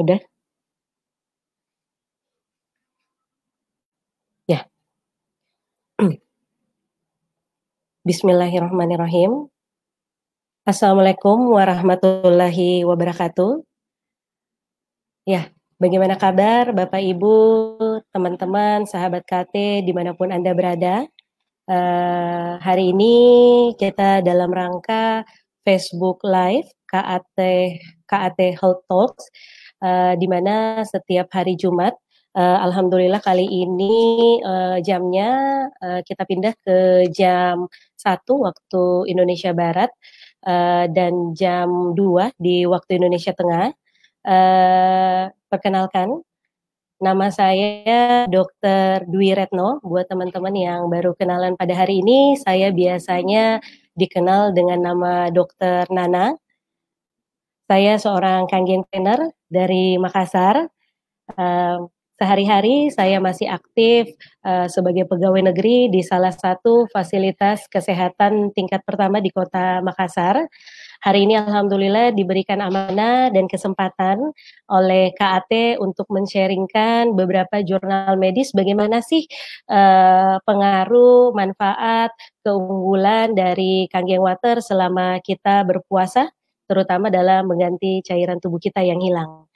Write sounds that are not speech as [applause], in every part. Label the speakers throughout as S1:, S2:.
S1: Udah? Ya. [clears throat] Bismillahirrahmanirrahim. Assalamualaikum warahmatullahi wabarakatuh. Ya, bagaimana kabar Bapak Ibu, teman-teman, sahabat KT, dimanapun Anda berada? Uh, hari ini kita dalam rangka Facebook Live KAT KAT Health Talks Eh, di mana setiap hari Jumat uh, alhamdulillah kali ini uh, jamnya uh, kita pindah ke jam 1 waktu Indonesia Barat uh, dan jam 2 di waktu Indonesia Tengah. Uh, perkenalkan Nama saya Dr. Dwi Retno. Buat teman-teman yang baru kenalan pada hari ini, saya biasanya dikenal dengan nama Dr. Nana. Saya seorang kangen trainer dari Makassar. Uh, Sehari-hari saya masih aktif uh, sebagai pegawai negeri di salah satu fasilitas kesehatan tingkat pertama di kota Makassar. Hari ini Alhamdulillah diberikan amanah dan kesempatan oleh KAT untuk sharingkan beberapa jurnal medis bagaimana sih uh, pengaruh, manfaat, keunggulan dari Kanggeng Water selama kita berpuasa terutama dalam mengganti cairan tubuh kita yang hilang.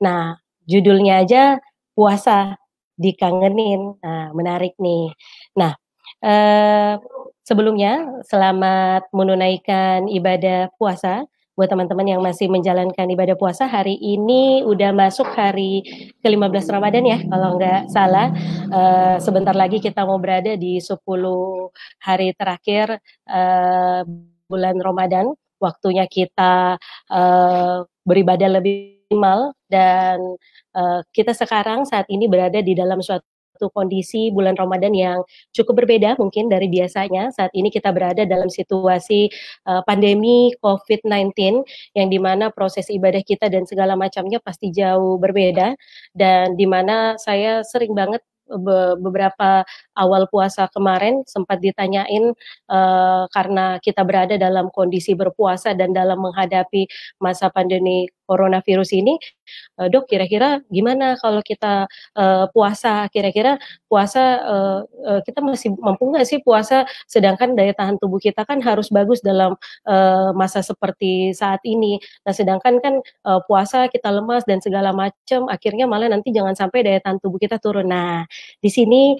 S1: Nah, judulnya aja puasa dikangenin, nah, menarik nih. Nah, eh, sebelumnya selamat menunaikan ibadah puasa buat teman-teman yang masih menjalankan ibadah puasa hari ini udah masuk hari ke-15 Ramadan ya kalau nggak salah e, sebentar lagi kita mau berada di 10 hari terakhir e, bulan Ramadan waktunya kita uh, beribadah lebih minimal dan uh, kita sekarang saat ini berada di dalam suatu kondisi bulan Ramadan yang cukup berbeda mungkin dari biasanya. Saat ini kita berada dalam situasi uh, pandemi COVID-19 yang dimana proses ibadah kita dan segala macamnya pasti jauh berbeda dan dimana saya sering banget beberapa awal puasa kemarin sempat ditanyain uh, karena kita berada dalam kondisi berpuasa dan dalam menghadapi masa pandemi coronavirus ini, uh, dok kira-kira gimana kalau kita uh, puasa? Kira-kira puasa uh, uh, kita masih mampu nggak sih puasa? Sedangkan daya tahan tubuh kita kan harus bagus dalam uh, masa seperti saat ini. Nah, sedangkan kan uh, puasa kita lemas dan segala macam, akhirnya malah nanti jangan sampai daya tahan tubuh kita turun. Nah, di sini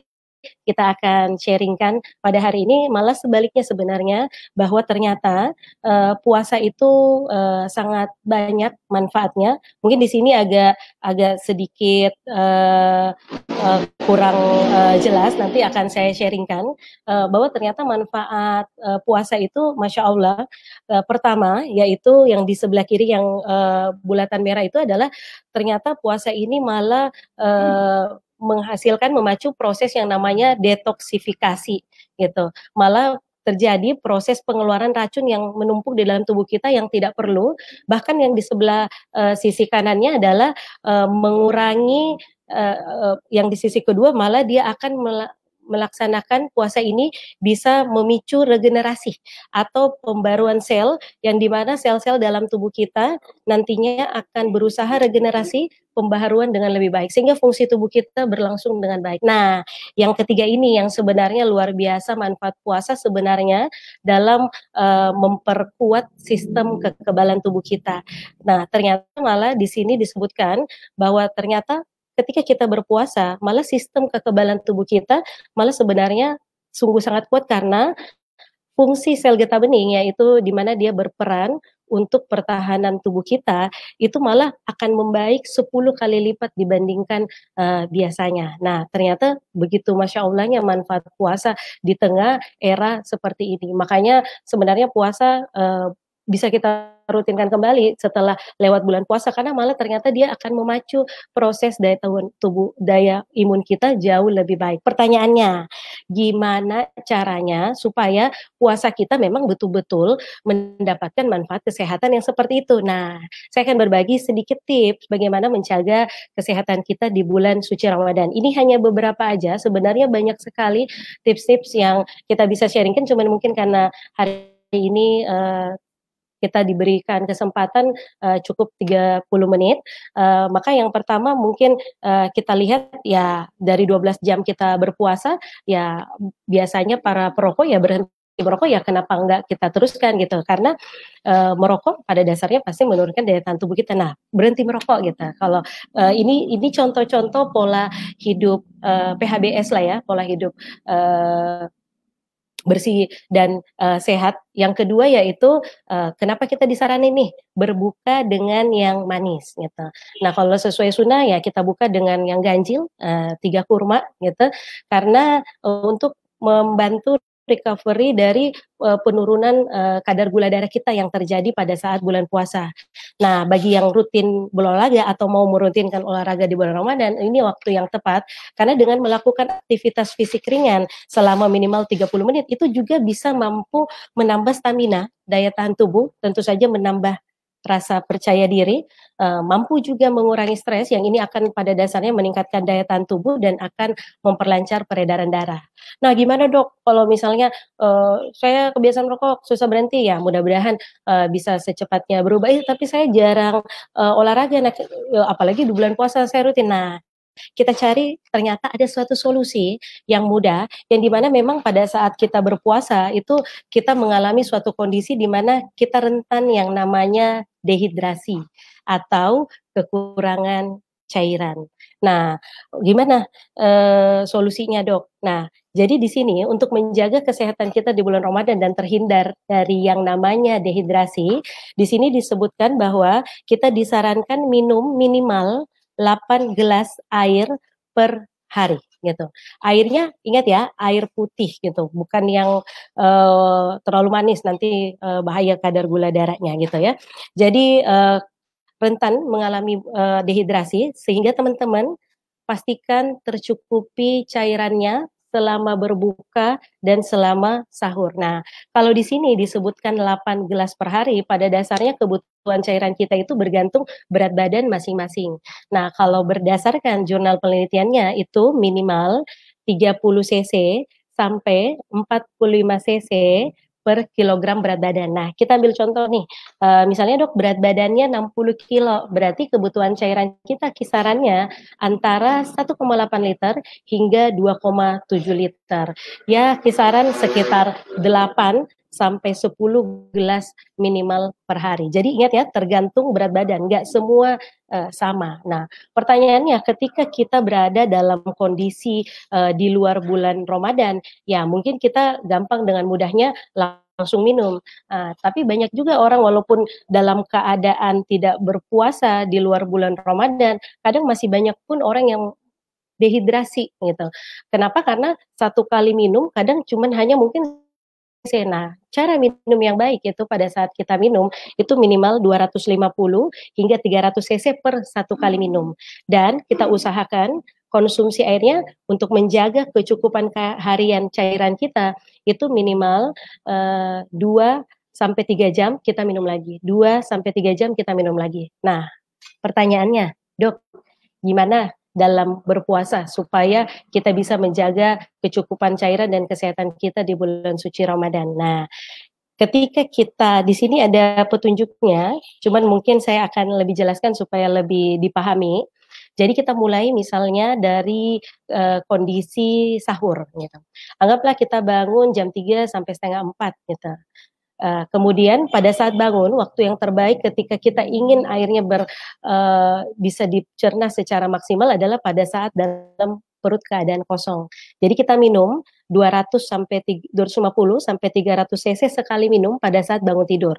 S1: kita akan sharingkan pada hari ini malah sebaliknya sebenarnya bahwa ternyata uh, puasa itu uh, sangat banyak manfaatnya. Mungkin di sini agak agak sedikit uh, uh, kurang uh, jelas nanti akan saya sharingkan uh, bahwa ternyata manfaat uh, puasa itu masya Allah uh, pertama yaitu yang di sebelah kiri yang uh, bulatan merah itu adalah ternyata puasa ini malah uh, menghasilkan memacu proses yang namanya detoksifikasi gitu. Malah terjadi proses pengeluaran racun yang menumpuk di dalam tubuh kita yang tidak perlu bahkan yang di sebelah uh, sisi kanannya adalah uh, mengurangi uh, uh, yang di sisi kedua malah dia akan melaksanakan puasa ini bisa memicu regenerasi atau pembaruan sel yang dimana sel-sel dalam tubuh kita nantinya akan berusaha regenerasi pembaharuan dengan lebih baik sehingga fungsi tubuh kita berlangsung dengan baik. Nah, yang ketiga ini yang sebenarnya luar biasa manfaat puasa sebenarnya dalam uh, memperkuat sistem kekebalan tubuh kita. Nah, ternyata malah di sini disebutkan bahwa ternyata ketika kita berpuasa, malah sistem kekebalan tubuh kita malah sebenarnya sungguh sangat kuat karena fungsi sel getah bening yaitu di mana dia berperan untuk pertahanan tubuh kita itu malah akan membaik 10 kali lipat dibandingkan uh, biasanya. Nah, ternyata begitu Masya Allahnya manfaat puasa di tengah era seperti ini. Makanya sebenarnya puasa uh, bisa kita rutinkan kembali setelah lewat bulan puasa karena malah ternyata dia akan memacu proses daya tahan tubuh daya imun kita jauh lebih baik. Pertanyaannya, gimana caranya supaya puasa kita memang betul-betul mendapatkan manfaat kesehatan yang seperti itu? Nah, saya akan berbagi sedikit tips bagaimana menjaga kesehatan kita di bulan suci Ramadan. Ini hanya beberapa aja, sebenarnya banyak sekali tips-tips yang kita bisa sharingkan cuman mungkin karena hari ini uh, kita diberikan kesempatan uh, cukup 30 menit, uh, maka yang pertama mungkin uh, kita lihat ya dari 12 jam kita berpuasa ya biasanya para perokok ya berhenti merokok ya kenapa enggak kita teruskan gitu karena e, merokok pada dasarnya pasti menurunkan daya tahan tubuh kita nah berhenti merokok gitu kalau e, ini ini contoh-contoh pola hidup e, PHBS lah ya pola hidup e, bersih dan uh, sehat. Yang kedua yaitu uh, kenapa kita disarankan nih berbuka dengan yang manis gitu. Nah kalau sesuai sunnah ya kita buka dengan yang ganjil uh, tiga kurma gitu karena uh, untuk membantu recovery dari uh, penurunan uh, kadar gula darah kita yang terjadi pada saat bulan puasa. Nah, bagi yang rutin berolahraga atau mau merutinkan olahraga di bulan Ramadan, ini waktu yang tepat karena dengan melakukan aktivitas fisik ringan selama minimal 30 menit itu juga bisa mampu menambah stamina, daya tahan tubuh, tentu saja menambah rasa percaya diri, eh, mampu juga mengurangi stres yang ini akan pada dasarnya meningkatkan daya tahan tubuh dan akan memperlancar peredaran darah. Nah, gimana dok kalau misalnya uh, saya kebiasaan rokok susah berhenti ya, mudah-mudahan uh, bisa secepatnya berubah. Eh, tapi saya jarang uh, olahraga, nah, apalagi di bulan puasa saya rutin. Nah, kita cari ternyata ada suatu solusi yang mudah yang dimana memang pada saat kita berpuasa itu kita mengalami suatu kondisi di mana kita rentan yang namanya dehidrasi atau kekurangan cairan. Nah, gimana e, solusinya dok? Nah, jadi di sini untuk menjaga kesehatan kita di bulan Ramadan dan terhindar dari yang namanya dehidrasi, di sini disebutkan bahwa kita disarankan minum minimal 8 gelas air per hari gitu. Airnya ingat ya, air putih gitu, bukan yang uh, terlalu manis nanti uh, bahaya kadar gula darahnya gitu ya. Jadi uh, rentan mengalami uh, dehidrasi sehingga teman-teman pastikan tercukupi cairannya selama berbuka dan selama sahur. Nah, kalau di sini disebutkan 8 gelas per hari, pada dasarnya kebutuhan cairan kita itu bergantung berat badan masing-masing. Nah, kalau berdasarkan jurnal penelitiannya itu minimal 30 cc sampai 45 cc per kilogram berat badan. Nah, kita ambil contoh nih, eh, misalnya dok berat badannya 60 kilo, berarti kebutuhan cairan kita kisarannya antara 1,8 liter hingga 2,7 liter. Ya, kisaran sekitar 8 sampai 10 gelas minimal per hari. Jadi ingat ya, tergantung berat badan, nggak semua uh, sama. Nah, pertanyaannya ketika kita berada dalam kondisi uh, di luar bulan Ramadan, ya mungkin kita gampang dengan mudahnya langsung minum. Uh, tapi banyak juga orang walaupun dalam keadaan tidak berpuasa di luar bulan Ramadan, kadang masih banyak pun orang yang dehidrasi gitu. Kenapa? Karena satu kali minum kadang cuman hanya mungkin Nah, cara minum yang baik itu pada saat kita minum itu minimal 250 hingga 300 cc per satu kali hmm. minum. Dan kita usahakan konsumsi airnya untuk menjaga kecukupan harian cairan kita itu minimal uh, eh, 2 sampai 3 jam kita minum lagi. 2 sampai 3 jam kita minum lagi. Nah, pertanyaannya, Dok, gimana dalam berpuasa supaya kita bisa menjaga kecukupan cairan dan kesehatan kita di bulan suci Ramadan. Nah, ketika kita di sini ada petunjuknya, cuman mungkin saya akan lebih jelaskan supaya lebih dipahami. Jadi kita mulai misalnya dari uh, kondisi sahur gitu. Anggaplah kita bangun jam 3 sampai setengah 4 gitu. Uh, kemudian pada saat bangun waktu yang terbaik ketika kita ingin airnya ber, uh, bisa dicerna secara maksimal adalah pada saat dalam perut keadaan kosong. Jadi kita minum 200 sampai 250 sampai 300 cc sekali minum pada saat bangun tidur.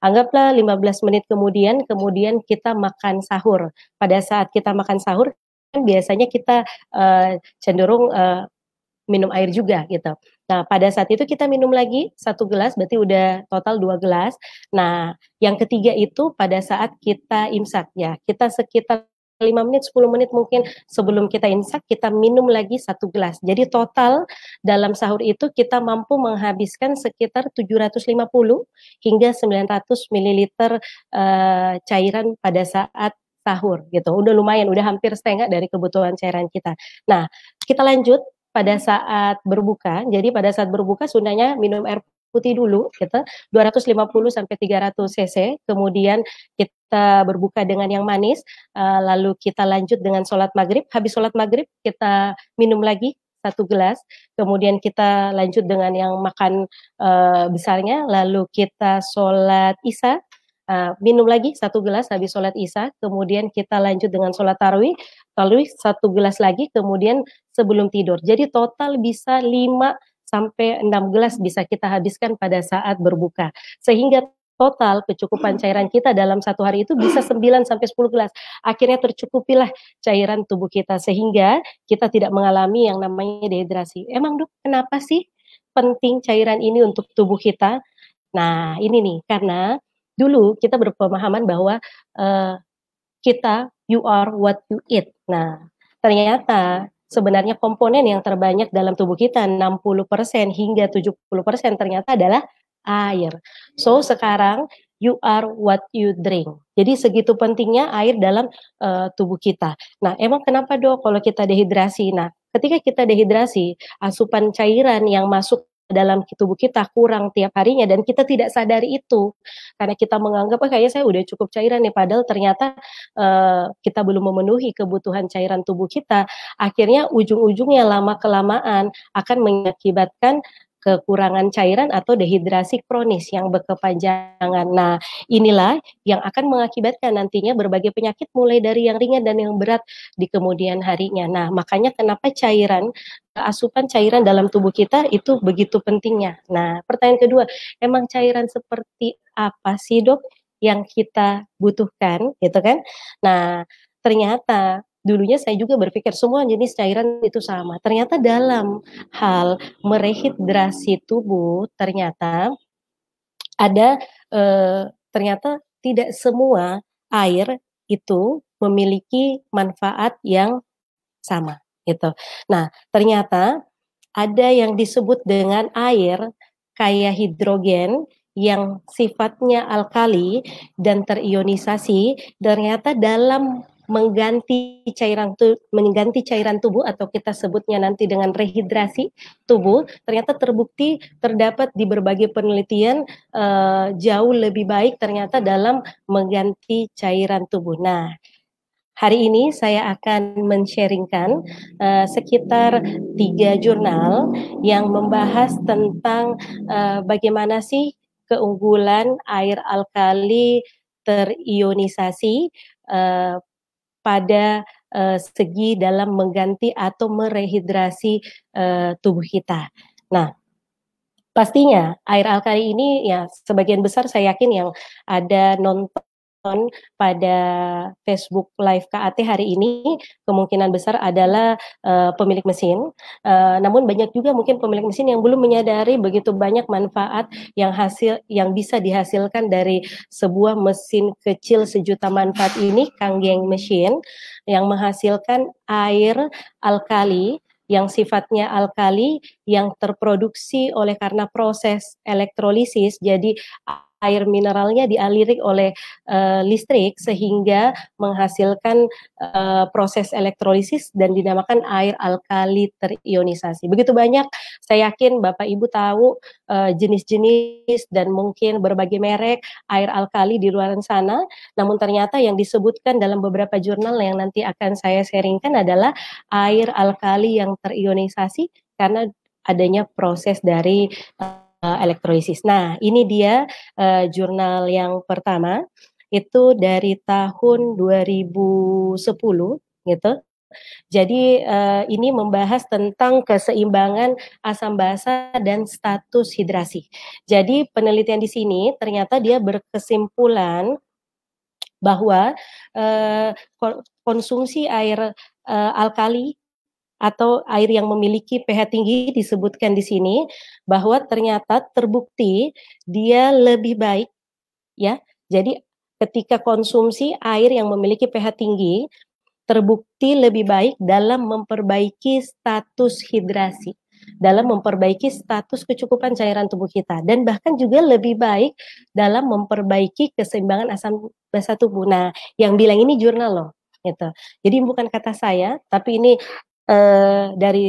S1: Anggaplah 15 menit kemudian kemudian kita makan sahur. Pada saat kita makan sahur kan biasanya kita uh, cenderung uh, minum air juga gitu. Nah, pada saat itu kita minum lagi satu gelas, berarti udah total dua gelas. Nah, yang ketiga itu pada saat kita imsak ya, kita sekitar 5 menit, 10 menit mungkin sebelum kita imsak, kita minum lagi satu gelas. Jadi total dalam sahur itu kita mampu menghabiskan sekitar 750 hingga 900 ml uh, cairan pada saat sahur gitu. Udah lumayan, udah hampir setengah dari kebutuhan cairan kita. Nah, kita lanjut pada saat berbuka. Jadi pada saat berbuka sunahnya minum air putih dulu kita gitu, 250 sampai 300 cc kemudian kita berbuka dengan yang manis eh, lalu kita lanjut dengan sholat maghrib habis sholat maghrib kita minum lagi satu gelas, kemudian kita lanjut dengan yang makan uh, besarnya, lalu kita sholat isya, eh, minum lagi satu gelas habis sholat isya, kemudian kita lanjut dengan sholat tarawih, lalu satu gelas lagi kemudian sebelum tidur. Jadi total bisa 5 sampai 6 gelas bisa kita habiskan pada saat berbuka. Sehingga total kecukupan cairan kita dalam satu hari itu bisa 9 sampai 10 gelas. Akhirnya tercukupilah cairan tubuh kita sehingga kita tidak mengalami yang namanya dehidrasi. Emang Dok, kenapa sih penting cairan ini untuk tubuh kita? Nah, ini nih karena dulu kita berpemahaman bahwa uh, kita you are what you eat. Nah, ternyata sebenarnya komponen yang terbanyak dalam tubuh kita 60% hingga 70% ternyata adalah air. So sekarang you are what you drink. Jadi segitu pentingnya air dalam uh, tubuh kita. Nah, emang kenapa dok kalau kita dehidrasi? Nah, ketika kita dehidrasi, asupan cairan yang masuk dalam tubuh kita kurang tiap harinya dan kita tidak sadari itu karena kita menganggap oh, kayaknya saya udah cukup cairan nih padahal ternyata uh, kita belum memenuhi kebutuhan cairan tubuh kita akhirnya ujung-ujungnya lama kelamaan akan mengakibatkan kekurangan cairan atau dehidrasi kronis yang berkepanjangan. Nah, inilah yang akan mengakibatkan nantinya berbagai penyakit mulai dari yang ringan dan yang berat di kemudian harinya. Nah, makanya kenapa cairan asupan cairan dalam tubuh kita itu begitu pentingnya. Nah, pertanyaan kedua, emang cairan seperti apa sih, Dok, yang kita butuhkan, gitu kan? Nah, ternyata dulunya saya juga berpikir semua jenis cairan itu sama. Ternyata dalam hal merehidrasi tubuh ternyata ada e, ternyata tidak semua air itu memiliki manfaat yang sama gitu. Nah, ternyata ada yang disebut dengan air kaya hidrogen yang sifatnya alkali dan terionisasi ternyata dalam mengganti cairan tu, mengganti cairan tubuh atau kita sebutnya nanti dengan rehidrasi tubuh ternyata terbukti terdapat di berbagai penelitian uh, jauh lebih baik ternyata dalam mengganti cairan tubuh. Nah, hari ini saya akan men uh, eh, sekitar tiga jurnal yang membahas tentang uh, bagaimana sih keunggulan air alkali terionisasi uh, pada uh, segi dalam mengganti atau merehidrasi uh, tubuh kita. Nah, pastinya air alkali ini ya sebagian besar saya yakin yang ada non pada Facebook Live KAT hari ini kemungkinan besar adalah uh, pemilik mesin. Uh, namun banyak juga mungkin pemilik mesin yang belum menyadari begitu banyak manfaat yang hasil yang bisa dihasilkan dari sebuah mesin kecil sejuta manfaat ini, Kang Geng Mesin yang menghasilkan air alkali yang sifatnya alkali yang terproduksi oleh karena proses elektrolisis. Jadi air mineralnya dialiri oleh uh, listrik sehingga menghasilkan uh, proses elektrolisis dan dinamakan air alkali terionisasi. Begitu banyak saya yakin Bapak Ibu tahu eh, jenis-jenis uh, dan mungkin berbagai merek air alkali di luar sana. Namun ternyata yang disebutkan dalam beberapa jurnal yang nanti akan saya sharingkan adalah air alkali yang terionisasi karena adanya proses dari uh, uh, elektrolisis. Nah, ini dia uh, jurnal yang pertama itu dari tahun 2010 gitu. Jadi uh, ini membahas tentang keseimbangan asam basa dan status hidrasi. Jadi penelitian di sini ternyata dia berkesimpulan bahwa uh, konsumsi air uh, alkali atau air yang memiliki pH tinggi disebutkan di sini bahwa ternyata terbukti dia lebih baik ya. Jadi ketika konsumsi air yang memiliki pH tinggi terbukti lebih baik dalam memperbaiki status hidrasi dalam memperbaiki status kecukupan cairan tubuh kita dan bahkan juga lebih baik dalam memperbaiki keseimbangan asam basa tubuh. Nah, yang bilang ini jurnal loh, gitu. Jadi bukan kata saya, tapi ini Eh, dari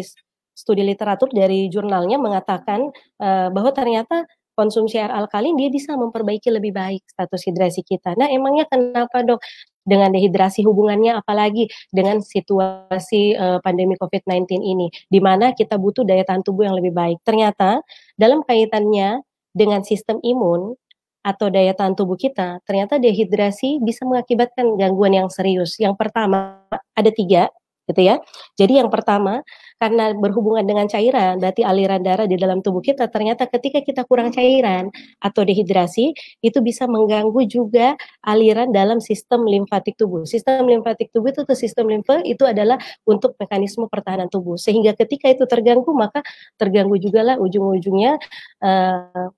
S1: studi literatur dari jurnalnya mengatakan eh, bahwa ternyata konsumsi air alkalin dia bisa memperbaiki lebih baik status hidrasi kita. Nah, emangnya kenapa, Dok? Dengan dehidrasi hubungannya apalagi dengan situasi uh, pandemi COVID-19 ini di mana kita butuh daya tahan tubuh yang lebih baik. Ternyata dalam kaitannya dengan sistem imun atau daya tahan tubuh kita, ternyata dehidrasi bisa mengakibatkan gangguan yang serius. Yang pertama, ada tiga gitu ya. Jadi yang pertama karena berhubungan dengan cairan, berarti aliran darah di dalam tubuh kita ternyata ketika kita kurang cairan atau dehidrasi itu bisa mengganggu juga aliran dalam sistem limfatik tubuh. Sistem limfatik tubuh itu tuh sistem limfe itu adalah untuk mekanisme pertahanan tubuh. Sehingga ketika itu terganggu maka terganggu juga lah ujung-ujungnya uh,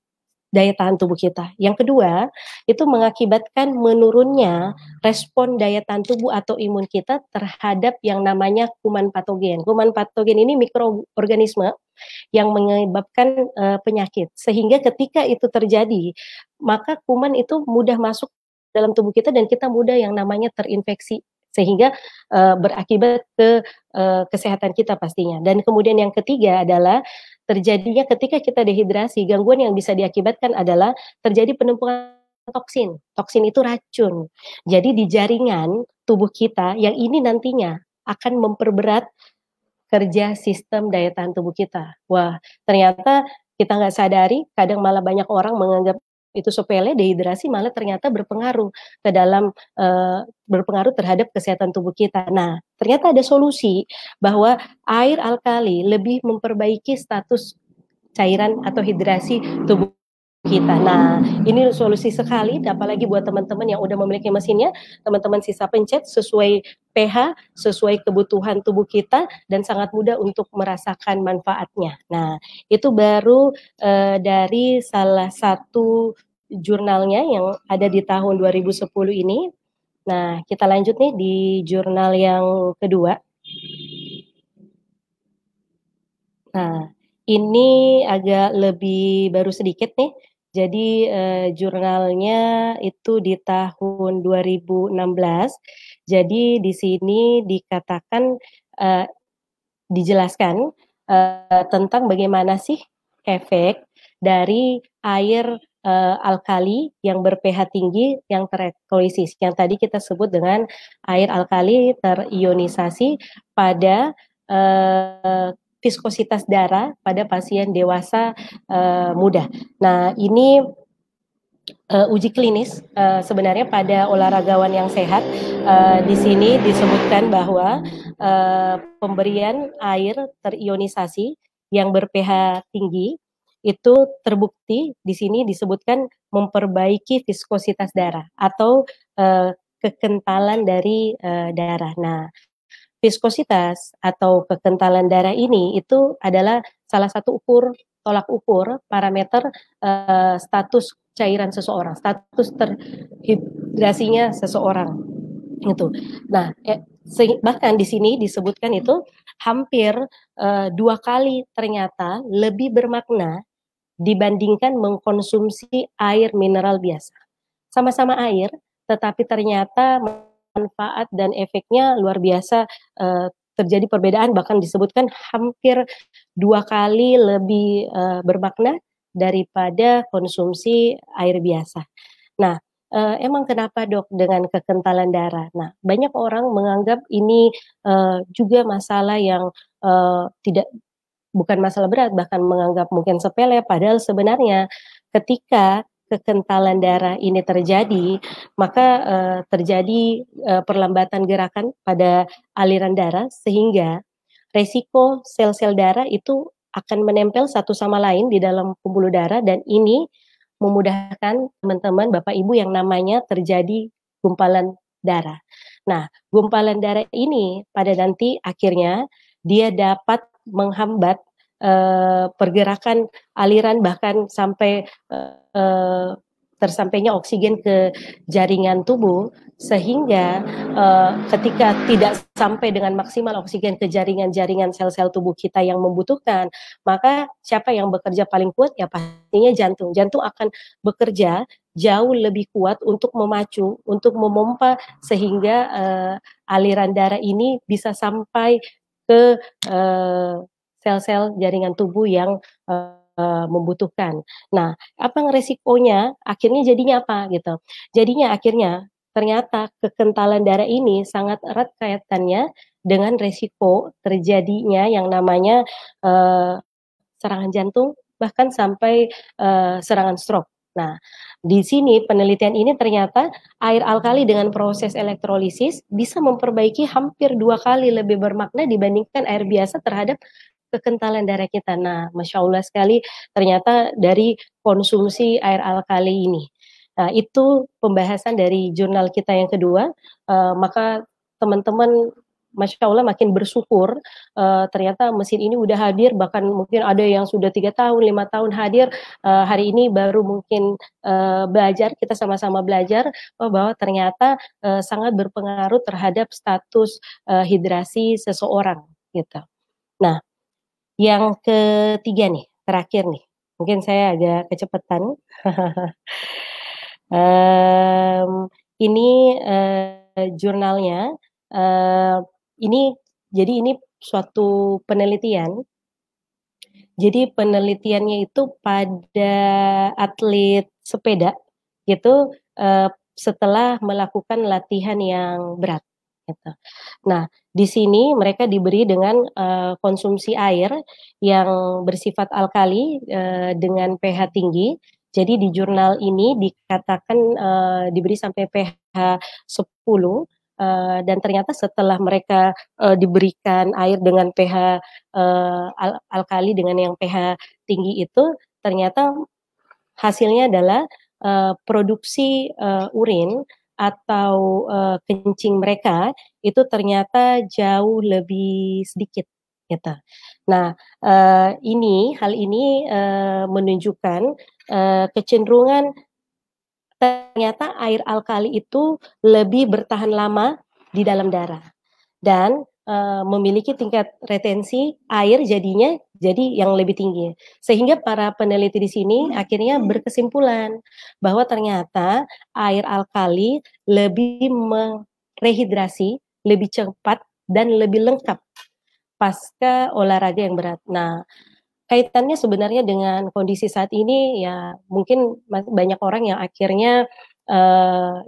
S1: daya tahan tubuh kita. Yang kedua, itu mengakibatkan menurunnya respon daya tahan tubuh atau imun kita terhadap yang namanya kuman patogen. Kuman patogen ini mikroorganisme yang menyebabkan uh, penyakit. Sehingga ketika itu terjadi, maka kuman itu mudah masuk dalam tubuh kita dan kita mudah yang namanya terinfeksi sehingga uh, berakibat ke uh, kesehatan kita pastinya. Dan kemudian yang ketiga adalah terjadinya ketika kita dehidrasi, gangguan yang bisa diakibatkan adalah terjadi penumpukan toksin. Toksin itu racun. Jadi di jaringan tubuh kita yang ini nantinya akan memperberat kerja sistem daya tahan tubuh kita. Wah, ternyata kita nggak sadari, kadang malah banyak orang menganggap itu sepele dehidrasi malah ternyata berpengaruh ke dalam uh, berpengaruh terhadap kesehatan tubuh kita. Nah, ternyata ada solusi bahwa air alkali lebih memperbaiki status cairan atau hidrasi tubuh kita. Nah, ini solusi sekali, apalagi buat teman-teman yang udah memiliki mesinnya, teman-teman sisa pencet sesuai pH, sesuai kebutuhan tubuh kita, dan sangat mudah untuk merasakan manfaatnya. Nah, itu baru uh, dari salah satu jurnalnya yang ada di tahun 2010 ini. Nah, kita lanjut nih di jurnal yang kedua. Nah, ini agak lebih baru sedikit nih. Jadi eh, jurnalnya itu di tahun 2016. Jadi di sini dikatakan eh, dijelaskan eh, tentang bagaimana sih efek dari air uh, alkali yang ber-pH tinggi yang terelektrolisis yang tadi kita sebut dengan air alkali terionisasi pada uh, viskositas darah pada pasien dewasa uh, muda. Nah, ini uh, uji klinis uh, sebenarnya pada olahragawan yang sehat uh, di sini disebutkan bahwa uh, pemberian air terionisasi yang ber tinggi itu terbukti di sini disebutkan memperbaiki viskositas darah atau uh, kekentalan dari uh, darah. Nah, viskositas atau kekentalan darah ini itu adalah salah satu ukur tolak ukur parameter uh, status cairan seseorang, status terhidrasinya seseorang. Itu. Nah, eh, bahkan di sini disebutkan itu hampir uh, dua kali ternyata lebih bermakna dibandingkan mengkonsumsi air mineral biasa. Sama-sama air, tetapi ternyata manfaat dan efeknya luar biasa eh, terjadi perbedaan bahkan disebutkan hampir dua kali lebih eh, bermakna daripada konsumsi air biasa. Nah, uh, emang kenapa dok dengan kekentalan darah? Nah, banyak orang menganggap ini uh, juga masalah yang uh, tidak bukan masalah berat bahkan menganggap mungkin sepele padahal sebenarnya ketika kekentalan darah ini terjadi maka uh, terjadi uh, perlambatan gerakan pada aliran darah sehingga resiko sel-sel darah itu akan menempel satu sama lain di dalam pembuluh darah dan ini memudahkan teman-teman Bapak Ibu yang namanya terjadi gumpalan darah. Nah, gumpalan darah ini pada nanti akhirnya dia dapat menghambat Eh, pergerakan aliran bahkan sampai eh, tersampainya oksigen ke jaringan tubuh sehingga uh, ketika tidak sampai dengan maksimal oksigen ke jaringan-jaringan sel-sel tubuh kita yang membutuhkan maka siapa yang bekerja paling kuat ya pastinya jantung jantung akan bekerja jauh lebih kuat untuk memacu untuk memompa sehingga uh, aliran darah ini bisa sampai ke uh, sel-sel jaringan tubuh yang uh, membutuhkan. Nah, apa resikonya? Akhirnya jadinya apa gitu? Jadinya akhirnya ternyata kekentalan darah ini sangat erat kaitannya dengan resiko terjadinya yang namanya uh, serangan jantung bahkan sampai uh, serangan stroke. Nah, di sini penelitian ini ternyata air alkali dengan proses elektrolisis bisa memperbaiki hampir dua kali lebih bermakna dibandingkan air biasa terhadap kekentalan darah kita. Nah, masya Allah sekali ternyata dari konsumsi air alkali ini. Nah, itu pembahasan dari jurnal kita yang kedua. Uh, maka teman-teman Masya Allah makin bersyukur uh, ternyata mesin ini udah hadir bahkan mungkin ada yang sudah tiga tahun lima tahun hadir uh, hari ini baru mungkin uh, belajar kita sama-sama belajar oh, bahwa ternyata uh, sangat berpengaruh terhadap status uh, hidrasi seseorang gitu. Nah yang ketiga nih, terakhir nih. Mungkin saya agak kecepatan. um, [laughs] ini uh, jurnalnya. Uh, ini jadi ini suatu penelitian. Jadi penelitiannya itu pada atlet sepeda gitu uh, setelah melakukan latihan yang berat Gitu. Nah, di sini mereka diberi dengan uh, konsumsi air yang bersifat alkali uh, dengan pH tinggi. Jadi di jurnal ini dikatakan uh, diberi sampai pH 10 Uh, dan ternyata setelah mereka uh, diberikan air dengan pH uh, al alkali dengan yang pH tinggi itu ternyata hasilnya adalah uh, produksi uh, urin atau uh, kencing mereka itu ternyata jauh lebih sedikit gitu. Nah, uh, ini hal ini uh, menunjukkan uh, kecenderungan ternyata air alkali itu lebih bertahan lama di dalam darah dan Eh, memiliki tingkat retensi air jadinya jadi yang lebih tinggi. Sehingga para peneliti di sini hmm. akhirnya hmm. berkesimpulan bahwa ternyata air alkali lebih merehidrasi lebih cepat dan lebih lengkap pasca olahraga yang berat. Nah, kaitannya sebenarnya dengan kondisi saat ini ya mungkin banyak orang yang akhirnya uh,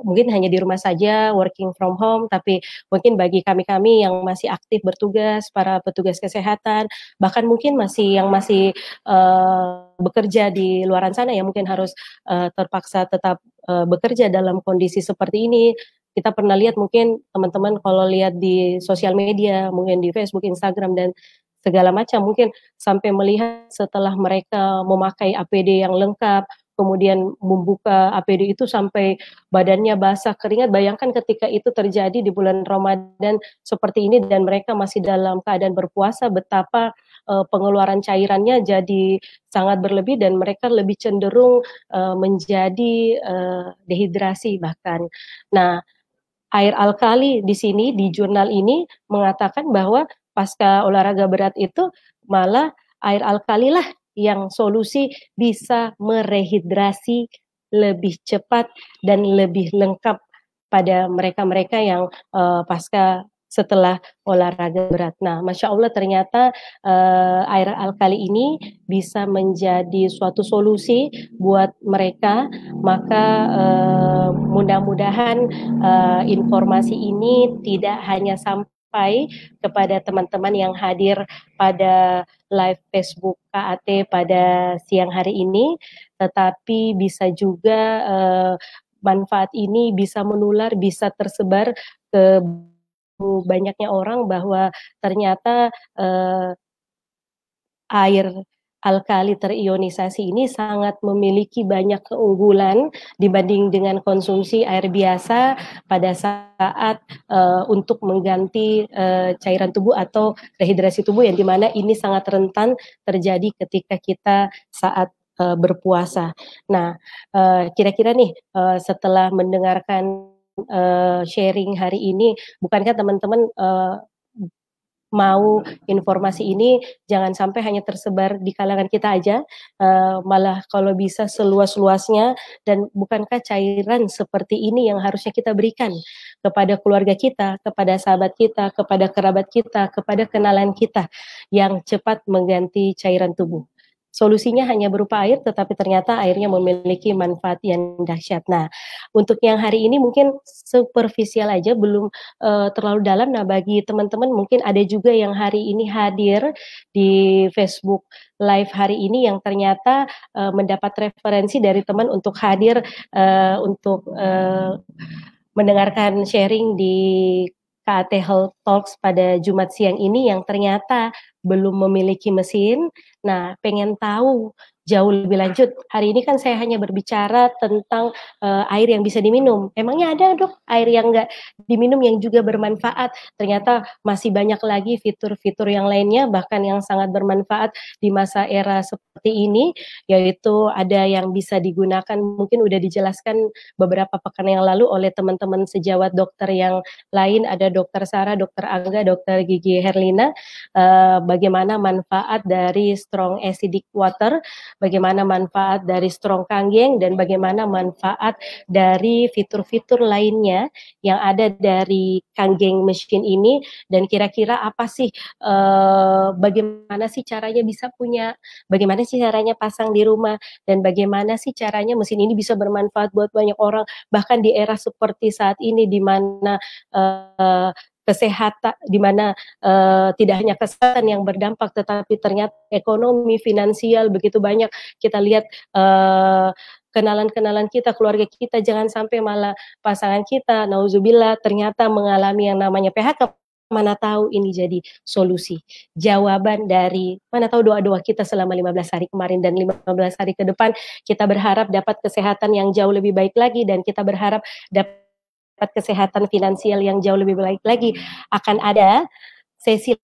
S1: mungkin hanya di rumah saja working from home tapi mungkin bagi kami-kami yang masih aktif bertugas para petugas kesehatan bahkan mungkin masih yang masih uh, bekerja di luaran sana ya mungkin harus uh, terpaksa tetap uh, bekerja dalam kondisi seperti ini kita pernah lihat mungkin teman-teman kalau lihat di sosial media, mungkin di Facebook, Instagram dan segala macam mungkin sampai melihat setelah mereka memakai APD yang lengkap, kemudian membuka APD itu sampai badannya basah keringat. Bayangkan ketika itu terjadi di bulan Ramadan seperti ini dan mereka masih dalam keadaan berpuasa betapa uh, pengeluaran cairannya jadi sangat berlebih dan mereka lebih cenderung uh, menjadi uh, dehidrasi bahkan. Nah, air alkali di sini di jurnal ini mengatakan bahwa pasca olahraga berat itu malah air alkalilah yang solusi bisa merehidrasi lebih cepat dan lebih lengkap pada mereka-mereka yang uh, pasca setelah olahraga berat. Nah, masya Allah ternyata uh, air alkali ini bisa menjadi suatu solusi buat mereka. Maka uh, mudah-mudahan uh, informasi ini tidak hanya sampai sampai kepada teman-teman yang hadir pada live Facebook KAT pada siang hari ini, tetapi bisa juga uh, manfaat ini bisa menular, bisa tersebar ke banyaknya orang bahwa ternyata uh, air alkali terionisasi ini sangat memiliki banyak keunggulan dibanding dengan konsumsi air biasa pada saat uh, untuk mengganti uh, cairan tubuh atau rehidrasi tubuh yang dimana ini sangat rentan terjadi ketika kita saat uh, berpuasa. Nah, kira-kira nih setelah mendengarkan sharing hari ini, bukankah teman-teman mau informasi ini jangan sampai hanya tersebar di kalangan kita aja, eh, malah kalau bisa seluas-luasnya dan bukankah cairan seperti ini yang harusnya kita berikan kepada keluarga kita, kepada sahabat kita, kepada kerabat kita, kepada kenalan kita yang cepat mengganti cairan tubuh solusinya hanya berupa air, tetapi ternyata airnya memiliki manfaat yang dahsyat. Nah, untuk yang hari ini mungkin superficial aja, belum uh, terlalu dalam. Nah, bagi teman-teman mungkin ada juga yang hari ini hadir di Facebook Live hari ini yang ternyata uh, mendapat referensi dari teman untuk hadir uh, untuk mendengarkan sharing di KAT Health Talks pada Jumat siang ini yang ternyata belum memiliki mesin. Nah, pengen tahu jauh lebih lanjut. Hari ini kan saya hanya berbicara tentang uh, air yang bisa diminum. Emangnya ada dok air yang nggak diminum yang juga bermanfaat? Ternyata masih banyak lagi fitur-fitur yang lainnya, bahkan yang sangat bermanfaat di masa era seperti ini, yaitu ada yang bisa digunakan. Mungkin udah dijelaskan beberapa pekan yang lalu oleh teman-teman sejawat dokter yang lain, ada dokter Sarah, dokter Angga, dokter Gigi Herlina, uh, bagaimana manfaat dari strong acidic water bagaimana manfaat dari strong kanggeng dan bagaimana manfaat dari fitur-fitur lainnya yang ada dari kanggeng mesin ini dan kira-kira apa sih eh, bagaimana sih caranya bisa punya bagaimana sih caranya pasang di rumah dan bagaimana sih caranya mesin ini bisa bermanfaat buat banyak orang bahkan di era seperti saat ini di mana eh, kesehatan di mana uh, tidak hanya kesehatan yang berdampak tetapi ternyata ekonomi finansial begitu banyak kita lihat uh, kenalan-kenalan kita, keluarga kita, jangan sampai malah pasangan kita, nauzubillah, ternyata mengalami yang namanya PHK, mana tahu ini jadi solusi. Jawaban dari mana tahu doa-doa kita selama 15 hari kemarin dan 15 hari ke depan, kita berharap dapat kesehatan yang jauh lebih baik lagi dan kita berharap dapat mendapat kesehatan finansial yang jauh lebih baik lagi akan ada sesi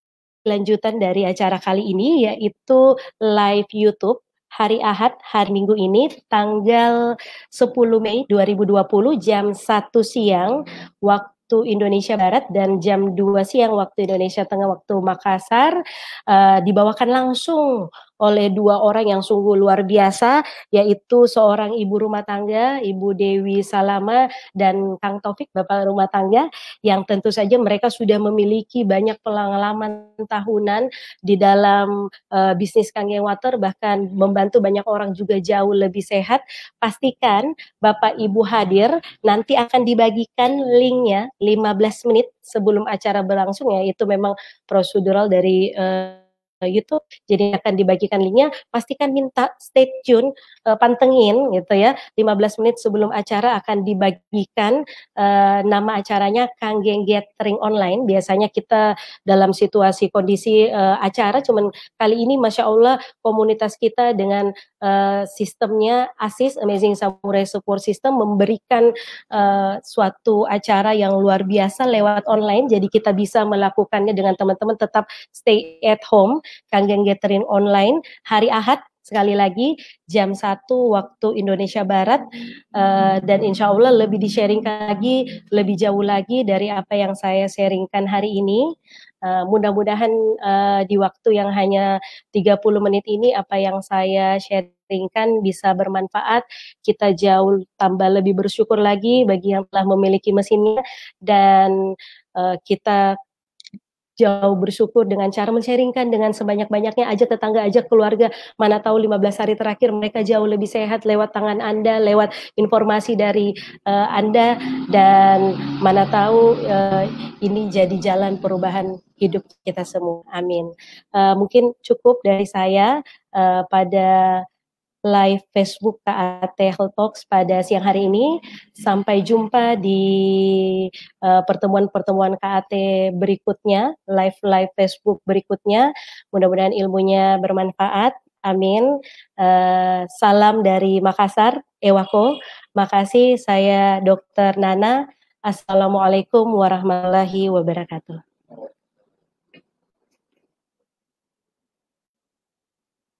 S1: lanjutan dari acara kali ini yaitu live YouTube hari Ahad hari Minggu ini tanggal 10 Mei 2020 jam 1 siang waktu waktu Indonesia Barat dan jam 2 siang waktu Indonesia Tengah waktu Makassar uh, dibawakan langsung oleh dua orang yang sungguh luar biasa, yaitu seorang ibu rumah tangga, Ibu Dewi Salama dan Kang Taufik, Bapak rumah tangga, yang tentu saja mereka sudah memiliki banyak pengalaman tahunan di dalam uh, bisnis Kang Water, bahkan membantu banyak orang juga jauh lebih sehat. Pastikan Bapak Ibu hadir, nanti akan dibagikan linknya 15 menit sebelum acara berlangsung ya, itu memang prosedural dari uh, YouTube, gitu, jadi akan dibagikan linknya. Pastikan minta stay tune, uh, pantengin gitu ya. 15 menit sebelum acara akan dibagikan uh, nama acaranya Kanggeng Gathering Online. Biasanya kita dalam situasi kondisi uh, acara, cuman kali ini masya Allah komunitas kita dengan uh, sistemnya ASIS Amazing Samurai Support System memberikan uh, suatu acara yang luar biasa lewat online jadi kita bisa melakukannya dengan teman-teman tetap stay at home Kangen Gathering online hari Ahad sekali lagi jam 1 waktu Indonesia Barat uh, dan insya Allah lebih di-sharing lagi, lebih jauh lagi dari apa yang saya sharingkan hari ini. Uh, mudah-mudahan uh, di waktu yang hanya 30 menit ini apa yang saya sharingkan bisa bermanfaat. Kita jauh tambah lebih bersyukur lagi bagi yang telah memiliki mesinnya dan uh, kita jauh bersyukur dengan cara men-sharingkan dengan sebanyak-banyaknya ajak tetangga, ajak keluarga. Mana tahu 15 hari terakhir mereka jauh lebih sehat lewat tangan Anda, lewat informasi dari uh, Anda dan mana tahu uh, ini jadi jalan perubahan hidup kita semua. Amin. Uh, mungkin cukup dari saya uh, pada live Facebook KAT Health Talks pada siang hari ini. Sampai jumpa di eh, pertemuan-pertemuan uh, KAT berikutnya, live-live Facebook berikutnya. Mudah-mudahan ilmunya bermanfaat. Amin. Uh, salam dari Makassar, Ewako. Makasih, saya Dr. Nana. Assalamualaikum warahmatullahi wabarakatuh.